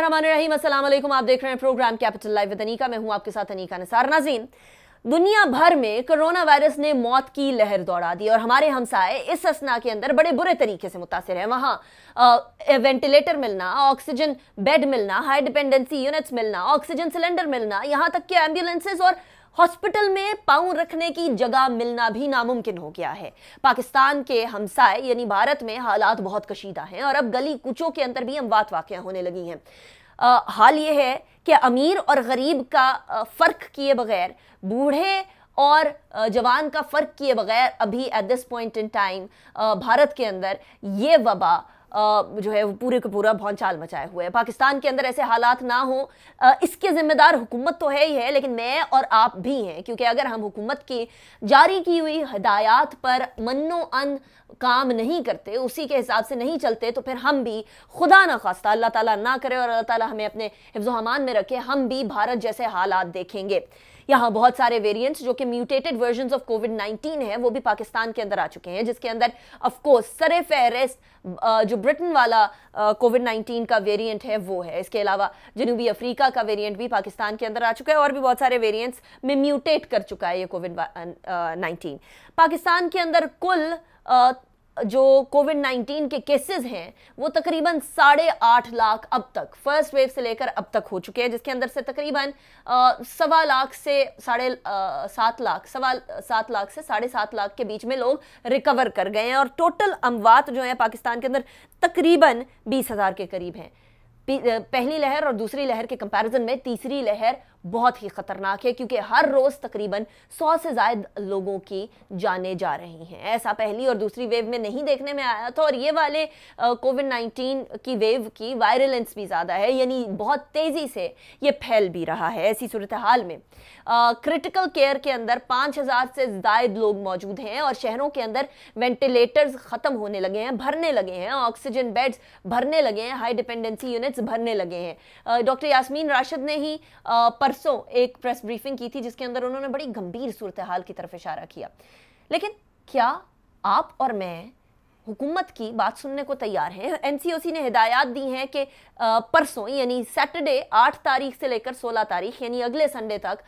बिस्मिल्लाम आप देख रहे हैं प्रोग्राम कैपिटल लाइव मैं हूं आपके साथ निसार नाजीन दुनिया भर में कोरोना वायरस ने मौत की लहर दौड़ा दी और हमारे हमसाए इस असना के अंदर बड़े बुरे तरीके से मुतासर हैं वहाँ वेंटिलेटर मिलना ऑक्सीजन बेड मिलना हाई डिपेंडेंसी यूनिट्स मिलना ऑक्सीजन सिलेंडर मिलना यहाँ तक कि एम्बुलेंसेज और हॉस्पिटल में पाँव रखने की जगह मिलना भी नामुमकिन हो गया है पाकिस्तान के हमसाय यानी भारत में हालात बहुत कशीदा हैं और अब गली कुचों के अंदर भी अमवात वाकया होने लगी हैं हाल ये है कि अमीर और गरीब का फ़र्क किए बगैर बूढ़े और जवान का फ़र्क किए बगैर अभी at this point in time Bharat के अंदर ये वबा जो है वो पूरे का पूरा भौचाल मचाए हुए हैं पाकिस्तान के अंदर ऐसे हालात ना हो इसके ज़िम्मेदार हुकूमत तो है ही है लेकिन मैं और आप भी हैं क्योंकि अगर हम हुकूमत की जारी की हुई हदायत पर मनो अन काम नहीं करते उसी के हिसाब से नहीं चलते तो फिर हम भी खुदा ना खास्ता अल्लाह ताला ना करे और अल्लाह ताला हमें अपने हिफ्जो हमान में रखे हम भी भारत जैसे हालात देखेंगे यहाँ बहुत सारे वेरिएंट्स जो कि mutated version of Covid nineteen है वो भी पाकिस्तान के अंदर आ चुके हैं जिसके अंदर ऑफकोर्स सर फहरिस्त जो ब्रिटेन वाला कोविड नाइन्टीन का वेरियंट है वो है इसके अलावा जनूबी अफ्रीका का वेरियंट भी पाकिस्तान के अंदर आ चुका है और भी बहुत सारे वेरियंट्स में म्यूटेट कर चुका है ये कोविड नाइन्टीन पाकिस्तान के अंदर कुल जो कोविड 19 के केसेस हैं वो तकरीबन साढ़े आठ लाख अब तक फर्स्ट वेव से लेकर अब तक हो चुके हैं जिसके अंदर से तकरीबन सवा लाख से साढ़े सात लाख सवा सात लाख से साढ़े सात लाख के बीच में लोग रिकवर कर गए हैं और टोटल अमवात जो है पाकिस्तान के अंदर तकरीबन बीस हज़ार के करीब हैं पहली लहर और दूसरी लहर के कंपैरिजन में तीसरी लहर बहुत ही ख़तरनाक है क्योंकि हर रोज़ तकरीबन सौ से ज़्यादा लोगों की जाने जा रही हैं ऐसा पहली और दूसरी वेव में नहीं देखने में आया था और ये वाले कोविड नाइन्टीन की वेव की वायरलेंस भी ज़्यादा है यानी बहुत तेज़ी से ये फैल भी रहा है ऐसी सूरत हाल में क्रिटिकल केयर के अंदर पाँच हज़ार से ज़ायद लोग मौजूद हैं और शहरों के अंदर वेंटिलेटर्स ख़त्म होने लगे हैं भरने लगे हैं ऑक्सीजन बेड्स भरने लगे हैं हाई डिपेंडेंसी यूनिट्स भरने लगे हैं डॉक्टर यासमीन राशिद ने ही पर परसों एक प्रेस ब्रीफिंग की थी जिसके अंदर उन्होंने बड़ी गंभीर सूरत हाल की तरफ इशारा किया लेकिन क्या आप और मैं हुकूमत की बात सुनने को तैयार हैं एनसीओसी ने हिदायत दी हैं कि परसों यानी सैटरडे आठ तारीख से लेकर सोलह तारीख यानी अगले संडे तक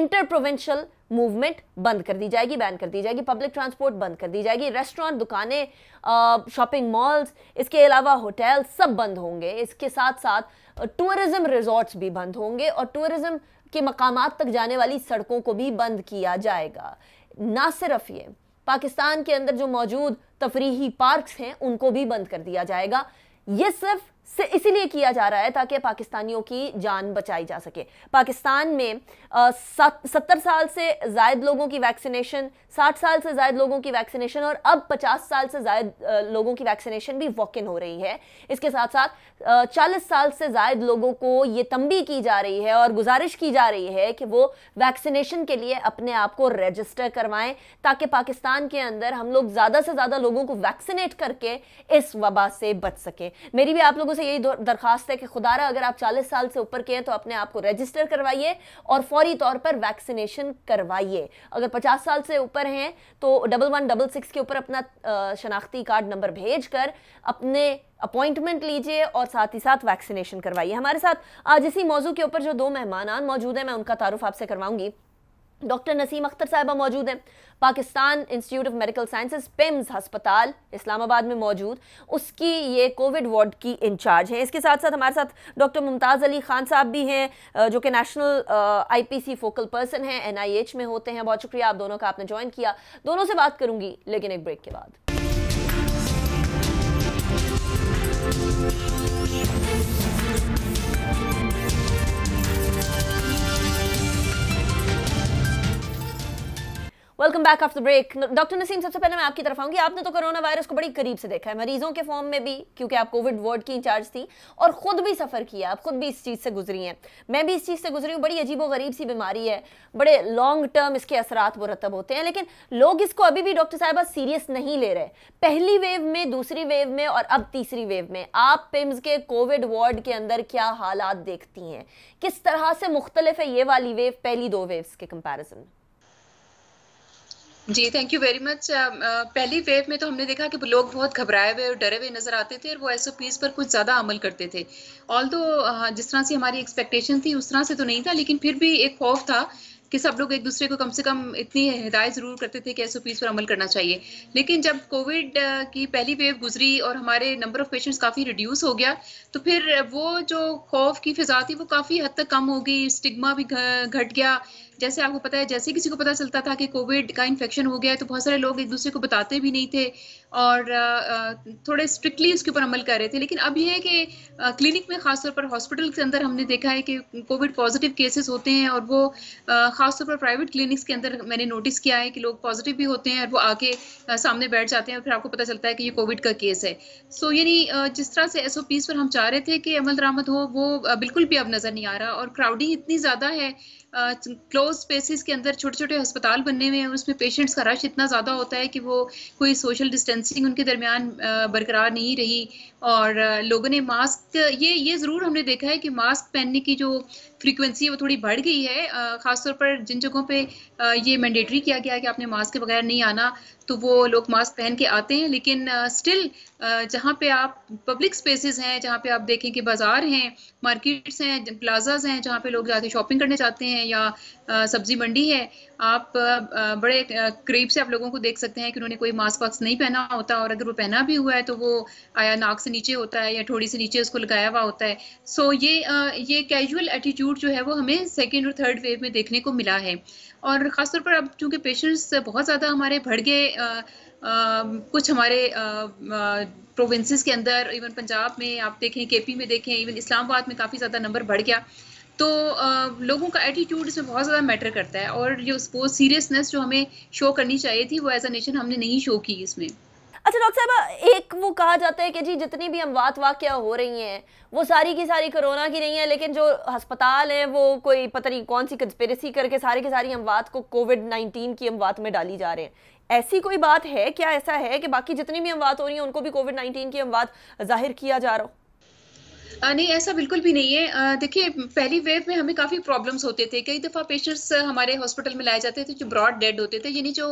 इंटर प्रोविंशल मूवमेंट बंद कर दी जाएगी बैन कर दी जाएगी पब्लिक ट्रांसपोर्ट बंद कर दी जाएगी रेस्टोरेंट दुकानें शॉपिंग मॉल्स इसके अलावा होटल सब बंद होंगे इसके साथ साथ टूरिज्म रिजॉर्ट्स भी बंद होंगे और टूरिज्म के मकाम तक जाने वाली सड़कों को भी बंद किया जाएगा ना सिर्फ ये पाकिस्तान के अंदर जो मौजूद तफरीही पार्क्स हैं उनको भी बंद कर दिया जाएगा ये सिर्फ से इसीलिए किया जा रहा है ताकि पाकिस्तानियों की जान बचाई जा सके पाकिस्तान में सत्तर साल से जायद लोगों की वैक्सीनेशन साठ साल से जायद लोगों की वैक्सीनेशन और अब पचास साल से जायद लोगों की वैक्सीनेशन भी वॉक इन हो रही है इसके साथ साथ चालीस साल से जायद लोगों को ये तंबी की जा रही है और गुजारिश की जा रही है कि वो वैक्सीनेशन के लिए अपने आप को रजिस्टर करवाएं ताकि पाकिस्तान के अंदर हम लोग ज़्यादा से ज़्यादा लोगों को वैक्सीनेट करके इस वबा से बच सकें मेरी भी आप लोगों से यही दरखास्त है कि खुदारा अगर आप 40 साल से ऊपर के हैं तो अपने आप को रजिस्टर करवाइए और फौरी तौर पर वैक्सीनेशन करवाइए अगर 50 साल से ऊपर हैं तो डबल वन डबल सिक्स के ऊपर अपना शनाख्ती कार्ड नंबर भेज कर अपने अपॉइंटमेंट लीजिए और साथ ही साथ वैक्सीनेशन करवाइए हमारे साथ आज इसी मौजू के ऊपर जो दो मेहमान मौजूद हैं मैं उनका तारुफ आपसे करवाऊंगी डॉक्टर नसीम अख्तर साहबा मौजूद हैं Pakistan Institute of Medical Sciences PIMS हस्पताल इस्लामाबाद में मौजूद उसकी ये कोविड वार्ड की इंचार्ज हैं इसके साथ साथ हमारे साथ डॉक्टर मुमताज़ अली खान साहब भी हैं जो कि नेशनल आईपीसी फोकल पर्सन हैं एनआईएच में होते हैं बहुत शुक्रिया आप दोनों का आपने ज्वाइन किया दोनों से बात करूँगी लेकिन एक ब्रेक के बाद welcome back after break doctor Naseem सबसे पहले मैं आपकी तरफ आऊंगी आपने तो कोरोना वायरस को बड़ी करीब से देखा है मरीजों के फॉर्म में भी क्योंकि आप कोविड वार्ड की इंचार्ज थी और खुद भी सफ़र किया आप खुद भी इस चीज़ से गुजरी हैं मैं भी इस चीज़ से गुजरी हूँ बड़ी अजीब गरीब सी बीमारी है बड़े लॉन्ग टर्म इसके असरात मुरतब होते हैं लेकिन लोग इसको अभी भी डॉक्टर साहब सीरियस नहीं ले रहे पहली वेव में दूसरी वेव में और अब तीसरी वेव में आप पिम्स के कोविड वार्ड के अंदर क्या हालात देखती हैं किस तरह से मुख्तलिफ है ये वाली वेव पहली दो वेव्स के कंपेरिजन में जी थैंक यू वेरी मच पहली वेव में तो हमने देखा कि लोग बहुत घबराए हुए और डरे हुए नजर आते थे और वो एस पर कुछ ज़्यादा अमल करते थे ऑल तो हाँ, जिस तरह से हमारी एक्सपेक्टेशन थी उस तरह से तो नहीं था लेकिन फिर भी एक खौफ था कि सब लोग एक दूसरे को कम से कम इतनी हिदायत ज़रूर करते थे कि एस पर अमल करना चाहिए लेकिन जब कोविड की पहली वेव गुजरी और हमारे नंबर ऑफ़ पेशेंट्स काफ़ी रिड्यूस हो गया तो फिर वो जो खौफ की फिजा थी वो काफ़ी हद तक कम हो गई स्टिग्मा भी घट गया जैसे आपको पता है जैसे किसी को पता चलता था कि कोविड का इन्फेक्शन हो गया है तो बहुत सारे लोग एक दूसरे को बताते भी नहीं थे और थोड़े स्ट्रिक्टली उसके ऊपर अमल कर रहे थे लेकिन अब यह है कि क्लिनिक में खासतौर पर हॉस्पिटल के अंदर हमने देखा है कि कोविड पॉजिटिव केसेस होते हैं और वो खासतौर पर प्राइवेट क्लिनिक्स के अंदर मैंने नोटिस किया है कि लोग पॉजिटिव भी होते हैं और वो आके सामने बैठ जाते हैं और फिर आपको पता चलता है कि ये कोविड का केस है सो so, यानी जिस तरह से एस पर हम चाह रहे थे कि अमल दरामद हो वो बिल्कुल भी अब नज़र नहीं आ रहा और क्राउडिंग इतनी ज़्यादा है क्लोज स्पेसिस के अंदर छोटे छोटे अस्पताल बनने में उसमें पेशेंट्स का रश इतना ज़्यादा होता है कि वो कोई सोशल डिस्टेंसिंग उनके दरमियान बरकरार नहीं रही और लोगों ने मास्क ये ये ज़रूर हमने देखा है कि मास्क पहनने की जो फ्रीक्वेंसी है वो थोड़ी बढ़ गई है ख़ासतौर पर जिन जगहों पे ये मैंडेटरी किया गया कि आपने मास्क के बगैर नहीं आना तो वो लोग मास्क पहन के आते हैं लेकिन स्टिल जहाँ पे आप पब्लिक स्पेसेस हैं जहाँ पे आप देखें कि बाज़ार हैं मार्केट्स हैं प्लाजाज हैं जहाँ पे लोग जाके शॉपिंग करने जाते हैं या सब्ज़ी मंडी है आप बड़े करीब से आप लोगों को देख सकते हैं कि उन्होंने कोई मास्क वास्क नहीं पहना होता और अगर वो पहना भी हुआ है तो वो आया नाक से नीचे होता है या थोड़ी से नीचे उसको लगाया हुआ होता है सो so, ये ये कैजुअल एटीट्यूड जो है वो हमें सेकेंड और थर्ड वेव में देखने को मिला है और ख़ासतौर पर अब चूँकि पेशेंट्स बहुत ज़्यादा हमारे भड़ गए कुछ हमारे प्रोविंसेस के अंदर इवन पंजाब में आप देखें केपी में देखें इवन इस्लामाबाद में काफ़ी ज़्यादा नंबर बढ़ गया तो लोगों का एटीट्यूड इसमें बहुत ज़्यादा मैटर करता है और जो वो सीरियसनेस जो हमें शो करनी चाहिए थी वो एज अ नेशन हमने नहीं शो की इसमें अच्छा डॉक्टर साहब एक वो कहा जाता है कि जी जितनी भी अमवात वाक्य हो रही हैं वो सारी की सारी कोरोना की नहीं है लेकिन जो अस्पताल हैं वो कोई पता नहीं कौन सी कंस्पेरेसी करके सारी की सारी अमवात को कोविड नाइन्टीन की अमवात में डाली जा रहे हैं ऐसी कोई बात है क्या ऐसा है कि बाकी जितनी भी अमवात हो रही हैं उनको भी कोविड नाइन्टीन की अमवात जाहिर किया जा रहा हो नहीं ऐसा बिल्कुल भी नहीं है देखिए पहली वेव में हमें काफ़ी प्रॉब्लम्स होते थे कई दफ़ा पेशेंट्स हमारे हॉस्पिटल में लाए जाते थे जो ब्रॉड डेड होते थे यानी जो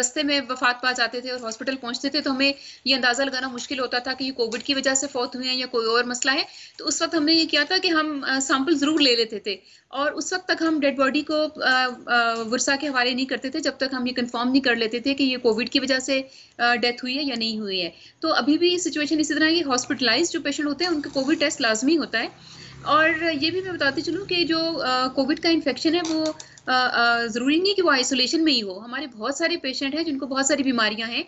रस्ते में वफात पा जाते थे और हॉस्पिटल पहुंचते थे तो हमें ये अंदाज़ा लगाना मुश्किल होता था कि ये कोविड की वजह से फौत हुए हैं या कोई और मसला है तो उस वक्त हमने ये किया था कि हम सैम्पल ज़रूर ले लेते थे और उस वक्त तक हम डेड बॉडी को वर्षा के हवाले नहीं करते थे जब तक हम ये कंफर्म नहीं कर लेते थे कि ये कोविड की वजह से डेथ हुई है या नहीं हुई है तो अभी भी सिचुएशन इसी तरह की हॉस्पिटलाइज जो पेशेंट होते हैं उनका कोविड टेस्ट लाजमी होता है और ये भी मैं बताती चलूँ कि जो कोविड का इन्फेक्शन है वो ज़रूरी नहीं कि वो आइसोलेशन में ही हो हमारे बहुत सारे पेशेंट हैं जिनको बहुत सारी बीमारियां हैं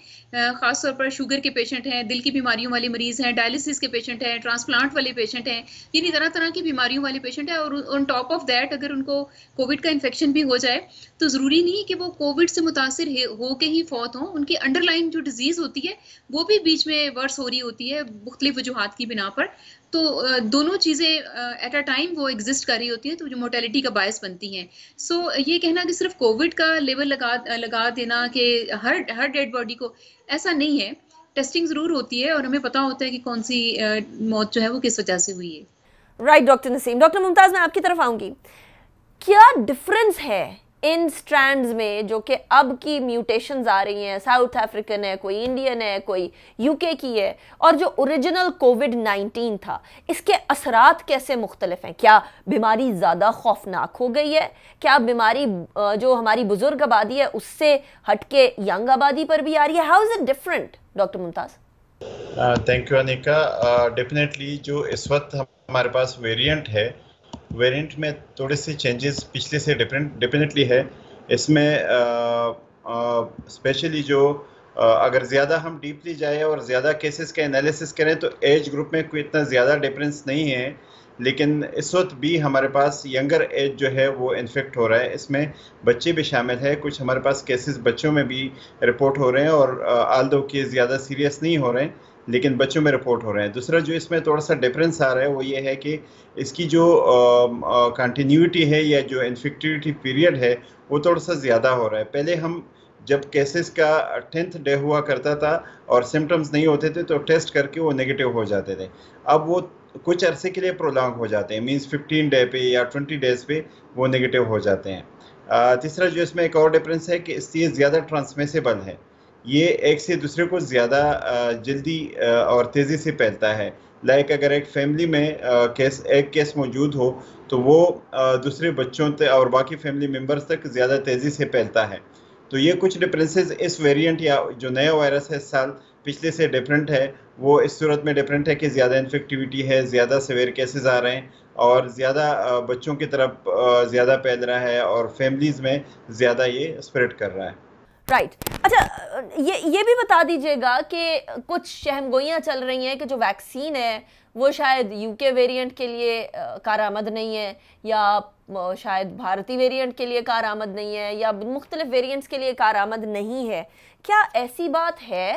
ख़ासतौर पर शुगर के पेशेंट हैं दिल की बीमारियों वाले मरीज़ हैं डायलिसिस के पेशेंट हैं ट्रांसप्लांट वाले पेशेंट हैं यानी तरह तरह की बीमारियों वाले पेशेंट हैं और ऑन टॉप ऑफ दैट अगर उनको कोविड का इन्फेक्शन भी हो जाए तो ज़रूरी नहीं कि वो कोविड से मुतासर हो के ही फौत हों उनकी अंडरलाइन जो डिजीज़ होती है वो भी बीच में वर्स हो रही होती है मुख्तलिफ वजूहत की बिना पर तो दोनों चीज़ें एट अ टाइम वो एग्जिस्ट कर रही होती हैं तो जो मोर्टेलिटी का बायस बनती हैं सो so, ये कहना कि सिर्फ कोविड का लेवल लगा लगा देना कि हर हर डेड बॉडी को ऐसा नहीं है टेस्टिंग ज़रूर होती है और हमें पता होता है कि कौन सी मौत जो है वो किस वजह से हुई है right doctor Naseem doctor Mumtaz मैं आपकी तरफ आऊँगी क्या डिफरेंस है इन स्ट्रैंड्स में जो कि अब की म्यूटेशन आ रही हैं साउथ अफ्रीकन है कोई इंडियन है कोई यूके की है और जो ओरिजिनल कोविड 19 था इसके असरात कैसे मुख्तलिफ हैं क्या बीमारी ज़्यादा खौफनाक हो गई है क्या बीमारी जो हमारी बुज़ुर्ग आबादी है उससे हट के यंग आबादी पर भी आ रही है how is it different doctor Mumtaz thank you Anika definitely जो इस वक्त हमारे पास वेरियंट है वेरिएंट में थोड़े से चेंजेस पिछले से डिफरेंट डेफिनेटली है इसमें स्पेशली जो आ, अगर ज़्यादा हम डीपली जाए और ज़्यादा केसेस के एनालिसिस करें तो एज ग्रुप में कोई इतना ज़्यादा डिफरेंस नहीं है लेकिन इस वक्त भी हमारे पास यंगर एज जो है वो इन्फेक्ट हो रहा है इसमें बच्चे भी शामिल है कुछ हमारे पास केसेस बच्चों में भी रिपोर्ट हो रहे हैं और आल दो के ज़्यादा सीरियस नहीं हो रहे हैं लेकिन बच्चों में रिपोर्ट हो रहे हैं दूसरा जो इसमें थोड़ा सा डिफरेंस आ रहा है वो ये है कि इसकी जो कंटिन्यूटी है या जो इन्फेक्टिविटी पीरियड है वो थोड़ा सा ज़्यादा हो रहा है पहले हम जब केसेस का टेंथ डे हुआ करता था और सिम्टम्स नहीं होते थे तो टेस्ट करके वो नेगेटिव हो जाते थे अब वो कुछ अरसे के लिए प्रोलॉन्ग हो जाते हैं मीन्स फिफ्टीन डे पे या ट्वेंटी डेज पे वो नेगेटिव हो जाते हैं तीसरा जो इसमें एक और डिफरेंस है कि इसलिए ज़्यादा ट्रांसमिसिबल है ये एक से दूसरे को ज़्यादा जल्दी और तेज़ी से फैलता है लाइक अगर एक फैमिली में केस एक केस मौजूद हो तो वो दूसरे बच्चों तक और बाकी फैमिली मेम्बर्स तक ज़्यादा तेज़ी से फैलता है तो ये कुछ डिफरेंसेस इस वेरिएंट या जो नया वायरस है इस साल पिछले से डिफरेंट है वो इस सूरत में डिफरेंट है कि ज़्यादा इन्फेक्टिविटी है ज़्यादा सवेर केसेस आ रहे हैं और ज़्यादा बच्चों की तरफ ज़्यादा फैल रहा है और फैमिलीज़ में ज़्यादा ये स्प्रेड कर रहा है राइट right. अच्छा ये ये भी बता दीजिएगा कि कुछ शहमगोइयाँ चल रही हैं कि जो वैक्सीन है वो शायद यूके वेरिएंट के लिए कारामद नहीं है या शायद भारतीय वेरिएंट के लिए कारामद नहीं है या मुख्तलिफ वेरिएंट्स के लिए कारामद नहीं है क्या ऐसी बात है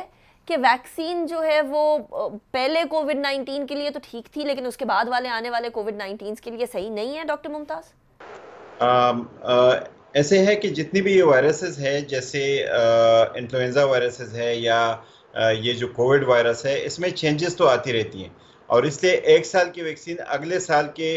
कि वैक्सीन जो है वो पहले कोविड नाइन्टीन के लिए तो ठीक थी लेकिन उसके बाद वाले आने वाले कोविड नाइन्टीन के लिए सही नहीं है डॉक्टर मुमताज़ um, uh, ऐसे है कि जितनी भी ये वायरसेस है जैसे इन्फ्लुन्जा वायरसेस है या आ, ये जो कोविड वायरस है इसमें चेंजेस तो आती रहती हैं और इसलिए एक साल की वैक्सीन अगले साल के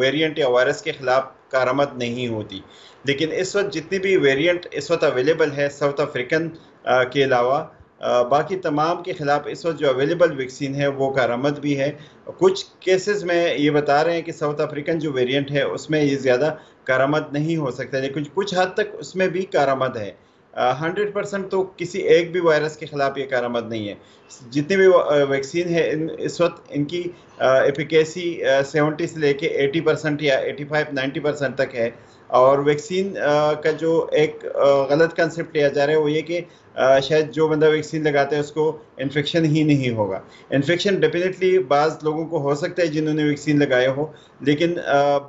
वेरिएंट या वायरस के ख़िलाफ़ कारामद नहीं होती लेकिन इस वक्त जितनी भी वेरिएंट इस वक्त अवेलेबल है साउथ अफ्रीकन के अलावा बाकी तमाम के ख़िलाफ़ इस वक्त जो अवेलेबल वैक्सीन है वो कारामद भी है कुछ केसेस में ये बता रहे हैं कि साउथ अफ्रीकन जो वेरिएंट है उसमें ये ज़्यादा कारामद नहीं हो सकता लेकिन कुछ हद तक उसमें भी कारामद है हंड्रेड परसेंट तो किसी एक भी वायरस के ख़िलाफ़ ये कारामद नहीं है जितनी भी वैक्सीन है इन इस वक्त इनकी एफिकेसी सेवेंटी से लेके एटी परसेंट या एटी फाइव नाइन्टी परसेंट तक है और वैक्सीन का जो एक गलत कंसेप्ट लिया जा रहा है वो ये कि शायद जो बंदा वैक्सीन लगाता है उसको इन्फेक्शन ही नहीं होगा इन्फेक्शन डेफिनेटली बाज़ लोगों को हो सकता है जिन्होंने वैक्सीन लगाया हो लेकिन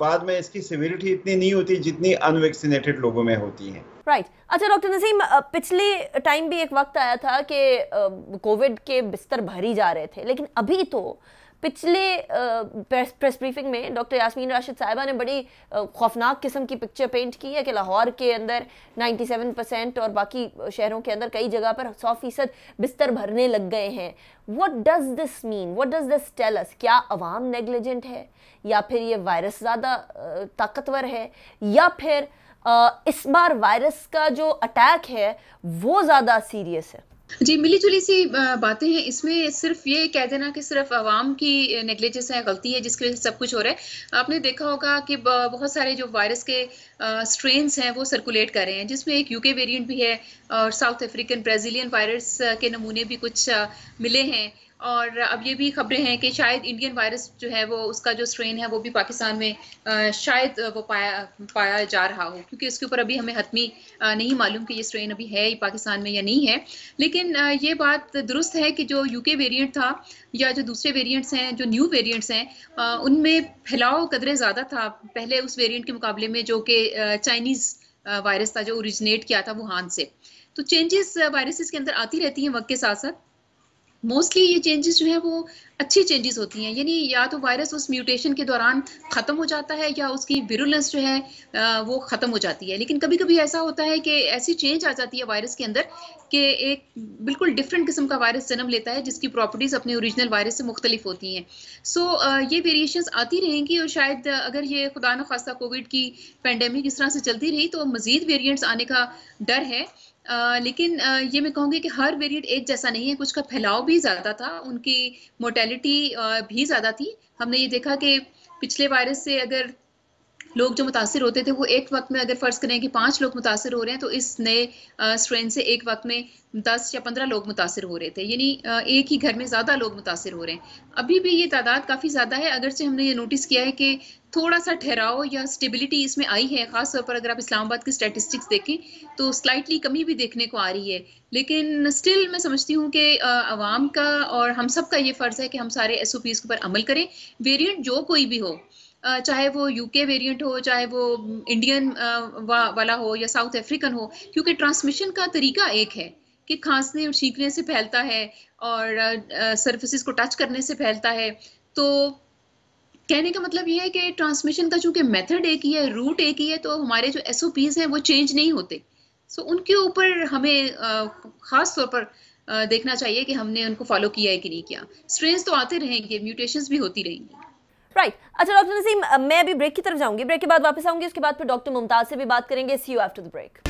बाद में इसकी सिविलिटी इतनी नहीं होती जितनी अनवैक्सीनेटेड लोगों में होती है राइट right. अच्छा डॉक्टर नसीम पिछले टाइम भी एक वक्त आया था कि कोविड के बिस्तर भरी जा रहे थे लेकिन अभी तो पिछले प्रेस ब्रीफिंग में डॉक्टर यासमीन राशिद साहिबा ने बड़ी खौफनाक किस्म की पिक्चर पेंट की है कि लाहौर के अंदर 97 परसेंट और बाकी शहरों के अंदर कई जगह पर 100 फीसद बिस्तर भरने लग गए हैं what does this mean what does this tells क्या आवाम नेग्लिजेंट है या फिर ये वायरस ज़्यादा ताकतवर है या फिर इस बार वायरस का जो अटैक है वो ज़्यादा सीरियस है जी मिली जुली सी बातें हैं इसमें सिर्फ ये कह देना कि सिर्फ आवाम की नेग्लिजेंस है गलती है जिसके वजह सब कुछ हो रहा है आपने देखा होगा कि बहुत सारे जो वायरस के स्ट्रेन्स हैं वो सर्कुलेट कर रहे हैं जिसमें एक यूके वेरिएंट भी है और साउथ अफ्रीकन ब्राज़ीलियन वायरस के नमूने भी कुछ मिले हैं और अब ये भी खबरें हैं कि शायद इंडियन वायरस जो है वो उसका जो स्ट्रेन है वो भी पाकिस्तान में शायद वो पाया पाया जा रहा हो क्योंकि इसके ऊपर अभी हमें हतमी नहीं मालूम कि ये स्ट्रेन अभी है पाकिस्तान में या नहीं है लेकिन ये बात दुरुस्त है कि जो यूके वेरिएंट था या जो दूसरे वेरियंट्स हैं जो न्यू वेरियंट्स हैं उनमें फैलाव कदरें ज़्यादा था पहले उस वेरियंट के मुकाबले में जो कि चाइनीज़ वायरस था जो ओरिजिनेट किया था वुहान से तो चेंजेस वायरसेस के अंदर आती रहती हैं वक्त के साथ साथ मोस्टली ये चेंजेस जो है वो अच्छी चेंजेस होती हैं यानी या तो वायरस उस म्यूटेशन के दौरान ख़त्म हो जाता है या उसकी विरुलेंस जो है वो ख़त्म हो जाती है लेकिन कभी कभी ऐसा होता है कि ऐसी चेंज आ जाती है वायरस के अंदर कि एक बिल्कुल डिफरेंट किस्म का वायरस जन्म लेता है जिसकी प्रॉपर्टीज़ अपने ओरिजिनल वायरस से मुख्तलिफ होती हैं सो ये वेरिएशन आती रहेंगी और शायद अगर ये खुदा न खास्ता कोविड की पेंडेमिक इस तरह से चलती रही तो मज़ीद वेरियंट्स आने का डर है आ, लेकिन आ, ये मैं कहूँगी कि हर वेरिएंट एक जैसा नहीं है कुछ का फैलाव भी ज़्यादा था उनकी मोटेलिटी भी ज़्यादा थी हमने ये देखा कि पिछले वायरस से अगर लोग जो मुतासर होते थे वो एक वक्त में अगर फ़र्ज़ करें कि पाँच लोग मुतासर हो रहे हैं तो इस नए स्ट्रेन से एक वक्त में दस या पंद्रह लोग मुतासर हो रहे थे यानी एक ही घर में ज़्यादा लोग मुतासर हो रहे हैं अभी भी ये तादाद काफ़ी ज़्यादा है अगरचे हमने ये नोटिस किया है कि थोड़ा सा ठहराव या स्टेबिलिटी इसमें आई है खासतौर पर अगर आप इस्लामाबाद की स्टैटिस्टिक्स देखें तो स्लाइटली कमी भी देखने को आ रही है लेकिन स्टिल मैं समझती हूँ कि आवाम का और हम सब का ये फ़र्ज़ है कि हम सारे एस ओ पीज़ के ऊपर अमल करें वेरियंट जो कोई भी हो चाहे वो यूके वेरिएंट हो चाहे वो इंडियन वा, वाला हो या साउथ अफ्रीकन हो क्योंकि ट्रांसमिशन का तरीका एक है कि खांसने और छींकने से फैलता है और सरफेसिस को टच करने से फैलता है तो कहने का मतलब ये है कि ट्रांसमिशन का चूंकि मेथड एक ही है रूट एक ही है तो हमारे जो एस हैं वो चेंज नहीं होते सो so, उनके ऊपर हमें ख़ास तौर पर देखना चाहिए कि हमने उनको फॉलो किया है कि नहीं किया स्ट्रेन तो आते रहेंगे म्यूटेशन भी होती रहेंगी राइट right. अच्छा डॉक्टर नसीम मैं अभी ब्रेक की तरफ जाऊंगी ब्रेक के बाद वापस आऊंगी उसके बाद फिर डॉक्टर मुमताज से भी बात करेंगे see you after the break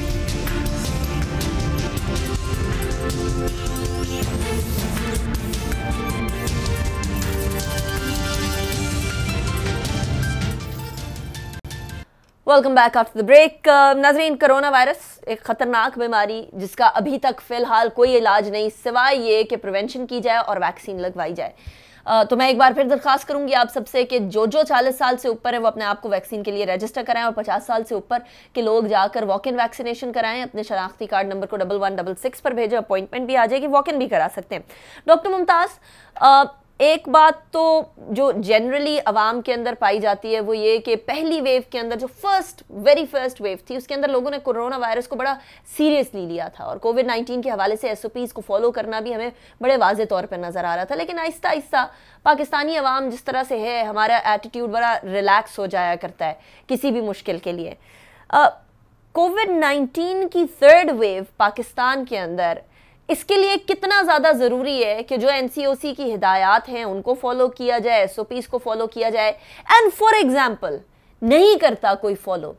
welcome back after the break नाजरीन करोना वायरस एक ख़तरनाक बीमारी जिसका अभी तक फ़िलहाल कोई इलाज नहीं सिवाय ये कि प्रिवेंशन की जाए और वैक्सीन लगवाई जाए uh, तो मैं एक बार फिर दरख्वास्त करूंगी आप सबसे कि जो जो 40 साल से ऊपर है वो अपने आप को वैक्सीन के लिए रजिस्टर कराएं और 50 साल से ऊपर के लोग जाकर वॉक इन वैक्सीनेशन कराएं अपने शनाख्ती कार्ड नंबर को डबल वन डबल सिक्स पर भेजें अपॉइंटमेंट भी आ जाएगी वॉक इन भी करा सकते हैं डॉक्टर मुमताज़ एक बात तो जो जनरली आवाम के अंदर पाई जाती है वो ये कि पहली वेव के अंदर जो फर्स्ट वेरी फर्स्ट वेव थी उसके अंदर लोगों ने कोरोना वायरस को बड़ा सीरियसली लिया था और कोविड नाइन्टीन के हवाले से एस को फॉलो करना भी हमें बड़े वाज तौर पर नज़र आ रहा था लेकिन आहिस्ता आहिस्ता पाकिस्तानी आवाम जिस तरह से है हमारा एटीट्यूड बड़ा रिलैक्स हो जाया करता है किसी भी मुश्किल के लिए कोविड नाइन्टीन की थर्ड वेव पाकिस्तान के अंदर इसके लिए कितना ज़्यादा ज़रूरी है कि जो एन की हिदायत हैं उनको फॉलो किया जाए एस को फॉलो किया जाए एंड फॉर एग्ज़ाम्पल नहीं करता कोई फॉलो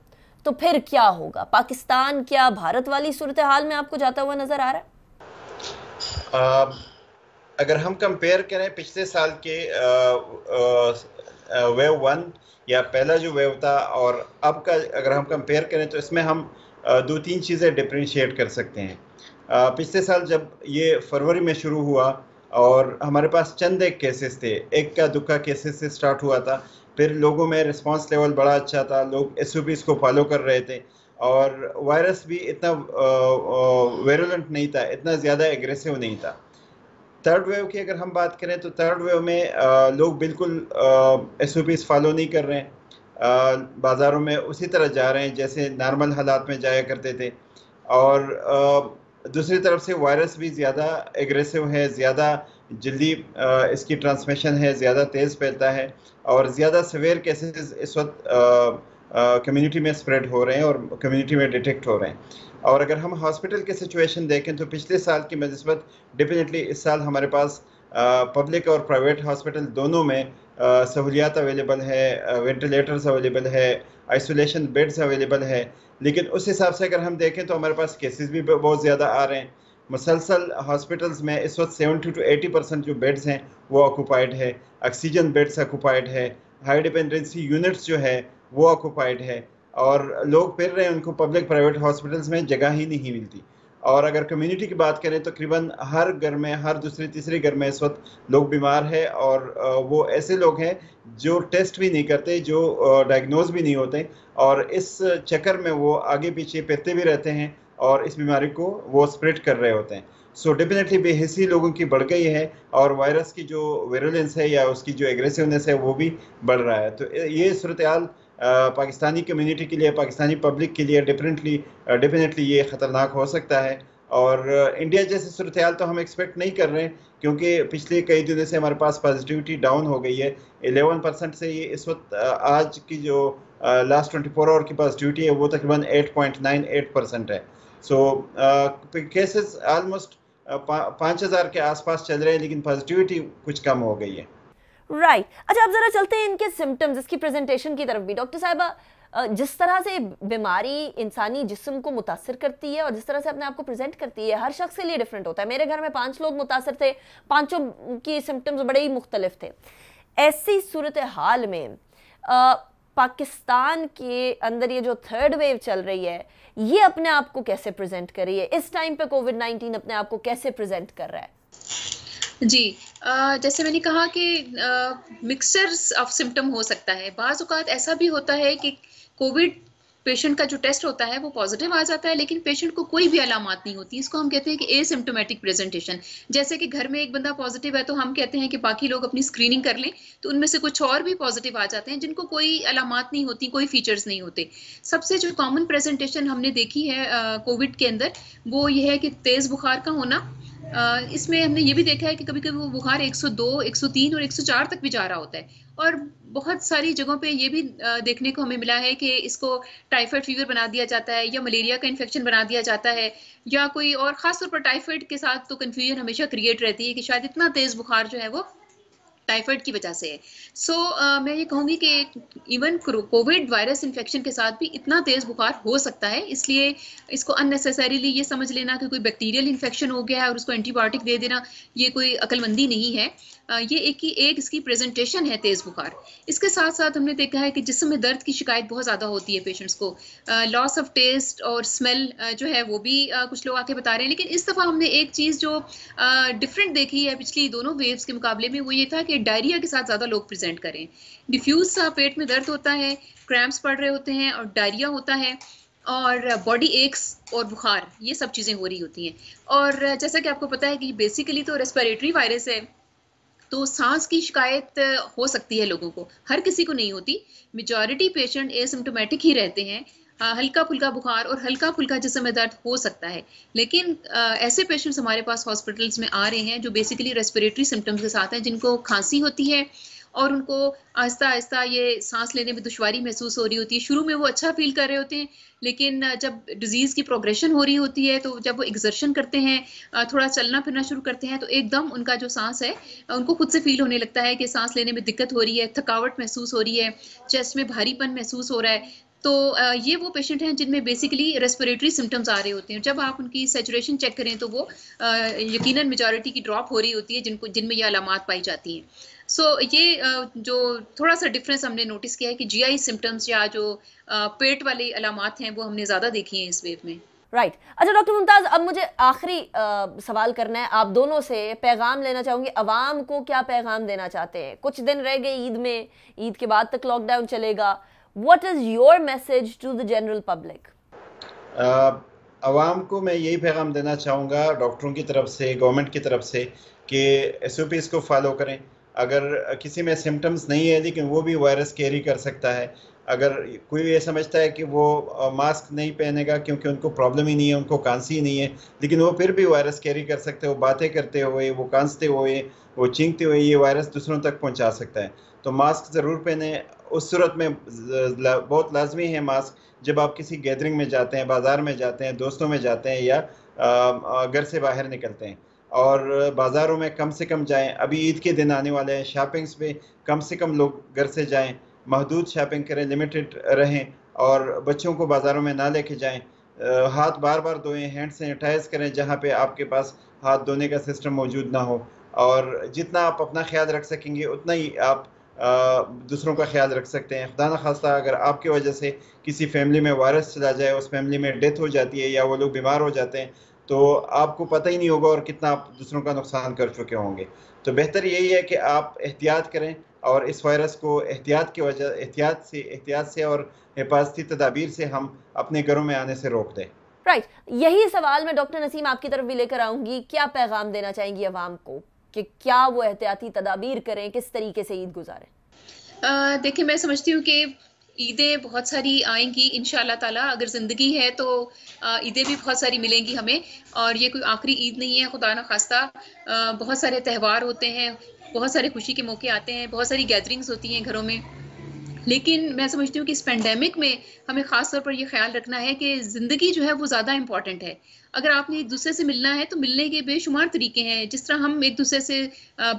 तो फिर क्या होगा पाकिस्तान क्या भारत वाली सूरत हाल में आपको जाता हुआ नज़र आ रहा है आ, अगर हम कंपेयर करें पिछले साल के वेव वन या पहला जो वेव था और अब का अगर हम कंपेयर करें तो इसमें हम दो तीन चीज़ें डिफ्रेंशिएट कर सकते हैं पिछले साल जब ये फरवरी में शुरू हुआ और हमारे पास चंद एक केसेस थे एक का दुखा केसेस से स्टार्ट हुआ था फिर लोगों में रिस्पांस लेवल बड़ा अच्छा था लोग एस को फॉलो कर रहे थे और वायरस भी इतना वेरुलेंट नहीं था इतना ज़्यादा एग्रेसिव नहीं था थर्ड वेव की अगर हम बात करें तो थर्ड वेव में आ, लोग बिल्कुल एस ओ फॉलो नहीं कर रहे हैं आ, बाज़ारों में उसी तरह जा रहे हैं जैसे नॉर्मल हालात में जाया करते थे और आ, दूसरी तरफ से वायरस भी ज़्यादा एग्रेसिव है ज़्यादा जल्दी इसकी ट्रांसमिशन है ज़्यादा तेज़ फैलता है और ज़्यादा सवेर केसेस इस वक्त कम्युनिटी में स्प्रेड हो रहे हैं और कम्युनिटी में डिटेक्ट हो रहे हैं और अगर हम हॉस्पिटल की सिचुएशन देखें तो पिछले साल की बनस्बत डेफिनेटली इस साल हमारे पास पब्लिक और प्राइवेट हॉस्पिटल दोनों में सहूलियात अवेलेबल है वेंटिलेटर्स अवेलेबल है आइसोलेशन बेड्स अवेलेबल है लेकिन उस हिसाब से अगर हम देखें तो हमारे पास केसेस भी बहुत ज़्यादा आ रहे हैं मुसलसल हॉस्पिटल्स में इस वक्त सेवेंटी टू एटी परसेंट जो बेड्स हैं वो ऑक्यूपाइड है ऑक्सीजन बेड्स ऑक्यूपाइड है हाई डिपेंडेंसी यूनिट्स जो है वो ऑक्यूपाइड है और लोग फिर रहे हैं उनको पब्लिक प्राइवेट हॉस्पिटल्स में जगह ही नहीं मिलती और अगर कम्युनिटी की बात करें तो तकरीबन हर घर में हर दूसरे तीसरे घर में इस वक्त लोग बीमार है और वो ऐसे लोग हैं जो टेस्ट भी नहीं करते जो डायग्नोज भी नहीं होते और इस चक्कर में वो आगे पीछे फिरते भी रहते हैं और इस बीमारी को वो स्प्रेड कर रहे होते हैं सो डेफिनेटली बेहसी लोगों की बढ़ गई है और वायरस की जो वेरोलेंस है या उसकी जो एग्रेसिवनेस है वो भी बढ़ रहा है तो ये सूरत पाकिस्तानी कम्युनिटी के लिए पाकिस्तानी पब्लिक के लिए डिफरेंटली डेफिनेटली ये ख़तरनाक हो सकता है और इंडिया जैसी सूरत हाल तो हम एक्सपेक्ट नहीं कर रहे हैं क्योंकि पिछले कई दिनों से हमारे पास पॉजिटिविटी डाउन हो गई है एलेवन परसेंट से ये इस वक्त आज की जो लास्ट ट्वेंटी फोर आवर की पॉजिटिविटी है वो तकरीबन eight point nine eight percent है सो केसेस ऑलमोस्ट पाँच हज़ार के आसपास चल रहे हैं लेकिन पॉजिटिविटी कुछ कम हो गई है राइट right. अच्छा अब जरा चलते हैं इनके सिम्टम्स इसकी प्रेजेंटेशन की तरफ भी डॉक्टर साहबा जिस तरह से बीमारी इंसानी जिस्म को मुतासर करती है और जिस तरह से अपने आप को प्रेजेंट करती है हर शख्स के लिए डिफरेंट होता है मेरे घर में पांच लोग मुतासर थे पांचों की सिम्टम्स बड़े ही मुख्तलिफ थे ऐसी सूरत हाल में आ, पाकिस्तान के अंदर ये जो थर्ड वेव चल रही है ये अपने आप को कैसे प्रेजेंट कर रही है इस टाइम पे कोविड नाइन्टीन अपने आप को कैसे प्रेजेंट कर रहा है जी जैसे मैंने कहा कि मिक्सर्स ऑफ सिम्टम हो सकता है बाज़ात ऐसा भी होता है कि कोविड पेशेंट का जो टेस्ट होता है वो पॉजिटिव आ जाता है लेकिन पेशेंट को कोई भी अलामत नहीं होती इसको हम कहते हैं कि एसिम्टोमेटिक प्रेजेंटेशन जैसे कि घर में एक बंदा पॉजिटिव है तो हम कहते हैं कि बाकी लोग अपनी स्क्रीनिंग कर लें तो उनमें से कुछ और भी पॉजिटिव आ जाते हैं जिनको कोई अलामत नहीं होती कोई फीचर्स नहीं होते सबसे जो कॉमन प्रेजेंटेशन हमने देखी है कोविड के अंदर वो ये है कि तेज़ बुखार का होना इसमें हमने ये भी देखा है कि कभी कभी वो बुखार 102, 103 और 104 तक भी जा रहा होता है और बहुत सारी जगहों पे ये भी देखने को हमें मिला है कि इसको टाइफाइड फीवर बना दिया जाता है या मलेरिया का इन्फेक्शन बना दिया जाता है या कोई और ख़ास तौर पर टाइफाइड के साथ तो कन्फ्यूजन हमेशा क्रिएट रहती है कि शायद इतना तेज़ बुखार जो है वो टाइफाइड की वजह से है सो so, uh, मैं ये कहूँगी कि इवन कोविड वायरस इन्फेक्शन के साथ भी इतना तेज़ बुखार हो सकता है इसलिए इसको अननेसेसरीली ये समझ लेना कि कोई बैक्टीरियल इन्फेक्शन हो गया है और उसको एंटीबायोटिक दे देना ये कोई अकलमंदी नहीं है uh, ये एक ही एक इसकी प्रेजेंटेशन है तेज़ बुखार इसके साथ साथ हमने देखा है कि जिसम में दर्द की शिकायत बहुत ज़्यादा होती है पेशेंट्स को लॉस ऑफ टेस्ट और स्मेल uh, जो है वो भी uh, कुछ लोग आके बता रहे हैं लेकिन इस दफ़ा हमने एक चीज़ जो डिफरेंट uh, देखी है पिछली दोनों वेव्स के मुकाबले में वो ये था कि कि डायरिया के साथ ज़्यादा लोग प्रेजेंट करें डिफ्यूज सा पेट में दर्द होता है क्रैम्प्स पड़ रहे होते हैं और डायरिया होता है और बॉडी एक्स और बुखार ये सब चीज़ें हो रही होती हैं और जैसा कि आपको पता है कि बेसिकली तो रेस्पिरेटरी वायरस है तो सांस की शिकायत हो सकती है लोगों को हर किसी को नहीं होती मेजॉरिटी पेशेंट एसिम्टोमेटिक ही रहते हैं हल्का फुल्का बुखार और हल्का फुल्का जिसम में दर्द हो सकता है लेकिन ऐसे पेशेंट्स हमारे पास हॉस्पिटल्स में आ रहे हैं जो बेसिकली रेस्पिरेटरी सिम्टम्स के साथ हैं जिनको खांसी होती है और उनको आहिस्ता आहिस्ता ये सांस लेने में दुशारी महसूस हो रही होती है शुरू में वो अच्छा फील कर रहे होते हैं लेकिन जब डिजीज़ की प्रोग्रेशन हो रही होती है तो जब वो एग्जर्शन करते हैं थोड़ा चलना फिरना शुरू करते हैं तो एकदम उनका जो सांस है उनको खुद से फील होने लगता है कि सांस लेने में दिक्कत हो रही है थकावट महसूस हो रही है चेस्ट में भारीपन महसूस हो रहा है तो ये वो पेशेंट हैं जिनमें बेसिकली रेस्पिरेटरी सिम्टम्स आ रहे होते हैं जब आप उनकी सेचुरेशन चेक करें तो वो यकीनन मेजॉरिटी की ड्रॉप हो रही होती है जिनको जिनमें ये अलामत पाई जाती हैं सो so, ये जो थोड़ा सा डिफरेंस हमने नोटिस किया है कि जीआई सिम्टम्स या जो पेट वाली अलामत हैं वो हमने ज़्यादा देखी हैं इस वेव में राइट right. अच्छा डॉक्टर मुमताज़ अब मुझे आखिरी सवाल करना है आप दोनों से पैगाम लेना चाहूँगी आवाम को क्या पैगाम देना चाहते हैं कुछ दिन रह गए ईद में ईद के बाद तक लॉकडाउन चलेगा what is your message to the general public uh, आवाम को मैं यही पैगाम देना चाहूँगा डॉक्टरों की तरफ से गवर्नमेंट की तरफ से कि एस ओ पीज को फॉलो करें अगर किसी में सिम्टम्स नहीं है लेकिन वो भी वायरस कैरी कर सकता है अगर कोई ये समझता है कि वो मास्क नहीं पहनेगा क्योंकि उनको प्रॉब्लम ही नहीं है उनको कांसी ही नहीं है लेकिन वो फिर भी वायरस कैरी कर सकते हो बातें करते हुए वो कांसते हुए वो चींकते हुए ये वायरस दूसरों तक पहुंचा सकता है तो मास्क ज़रूर पहने उस सूरत में बहुत लाजमी है मास्क जब आप किसी गैदरिंग में जाते हैं बाज़ार में जाते हैं दोस्तों में जाते हैं या घर से बाहर निकलते हैं और बाज़ारों में कम से कम जाएं अभी ईद के दिन आने वाले हैं शॉपिंग्स में कम से कम लोग घर से जाएं महदूद शॉपिंग करें लिमिटेड रहें और बच्चों को बाज़ारों में ना लेके जाएं हाथ बार बार धोएं हैंड सैनिटाइज करें जहाँ पे आपके पास हाथ धोने का सिस्टम मौजूद ना हो और जितना आप अपना ख्याल रख सकेंगे उतना ही आप दूसरों का ख्याल रख सकते हैं खुदा न खास्ता अगर आपकी वजह से किसी फैमिली में वायरस चला जाए उस फैमिली में डेथ हो जाती है या वो लोग बीमार हो जाते हैं तो आपको पता ही नहीं होगा और कितना आप दूसरों का नुकसान कर चुके होंगे तो बेहतर यही है कि आप एहतियात करें और इस वायरस को एहतियात की वजह एहतियात से एहतियात से और हिफाजती तदाबीर से हम अपने घरों में आने से रोक दें राइट right. यही सवाल मैं डॉक्टर नसीम आपकी तरफ भी लेकर आऊंगी क्या पैगाम देना चाहेंगी आवाम को कि क्या वो एहतियाती तदाबीर करें किस तरीके से ईद गुजारें देखिए मैं समझती हूँ कि ईदें बहुत सारी आएंगी इन ताला अगर ज़िंदगी है तो ईदें भी बहुत सारी मिलेंगी हमें और ये कोई आखिरी ईद नहीं है खुदा न खास्ता बहुत सारे त्यौहार होते हैं बहुत सारे खुशी के मौके आते हैं बहुत सारी गैदरिंग्स होती हैं घरों में लेकिन मैं समझती हूँ कि इस पेंडेमिक में हमें ख़ास तौर पर यह ख्याल रखना है कि ज़िंदगी जो है वो ज़्यादा इम्पॉर्टेंट है अगर आपने एक दूसरे से मिलना है तो मिलने के बेशुमार तरीके हैं जिस तरह हम एक दूसरे से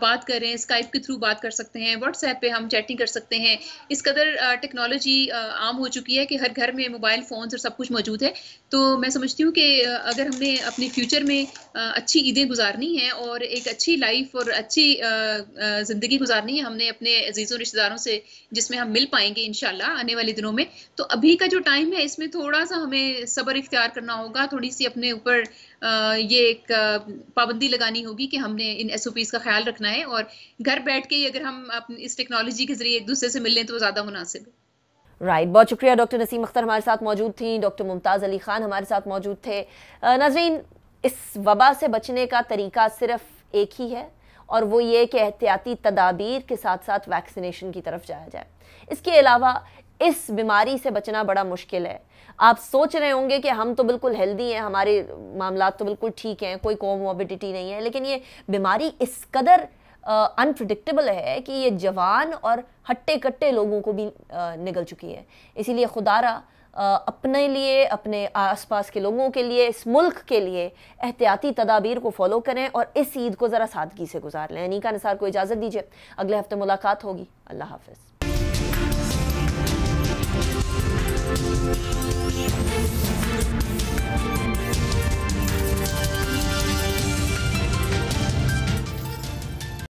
बात कर रहे हैं स्काइप के थ्रू बात कर सकते हैं व्हाट्सएप पे हम चैटिंग कर सकते हैं इस कदर टेक्नोलॉजी आम हो चुकी है कि हर घर में मोबाइल फ़ोन्स और सब कुछ मौजूद है तो मैं समझती हूँ कि अगर हमने अपने फ्यूचर में अच्छी ईदें गुजारनी हैं और एक अच्छी लाइफ और अच्छी ज़िंदगी गुजारनी है हमने अपने अजीज़ों रिश्तेदारों से जिसमें हम मिल पाएंगे इन आने वाले दिनों में तो अभी का जो टाइम है इसमें थोड़ा सा हमें सब्र इख्तियार करना होगा थोड़ी सी अपने ऊपर ये एक पाबंदी लगानी होगी कि हमने इन एस का ख्याल रखना है और घर बैठ के ही अगर हम इस टेक्नोलॉजी के जरिए एक दूसरे से मिलने तो ज़्यादा मुनासिब है राइट right. बहुत शुक्रिया डॉक्टर नसीम अख्तर हमारे साथ मौजूद थी डॉक्टर मुमताज़ अली खान हमारे साथ मौजूद थे नाजरीन इस वबा से बचने का तरीका सिर्फ एक ही है और वो ये कि एहतियाती तदाबीर के साथ साथ वैक्सीनेशन की तरफ जाया जाए इसके अलावा इस बीमारी से बचना बड़ा मुश्किल है आप सोच रहे होंगे कि हम तो बिल्कुल हेल्दी हैं हमारे मामला तो बिल्कुल ठीक हैं कोई कोमोबिडिटी नहीं है लेकिन ये बीमारी इस कदर अनप्रडिक्टेबल uh, है कि ये जवान और हट्टे कट्टे लोगों को भी uh, निगल चुकी है इसीलिए खुदारा uh, अपने लिए अपने आसपास के लोगों के लिए इस मुल्क के लिए एहतियाती तदाबीर को फॉलो करें और इस ईद को ज़रा सादगी से गुजार लें अनिका निसार को इजाज़त दीजिए अगले हफ्ते मुलाकात होगी अल्लाह हाफिज़ Thank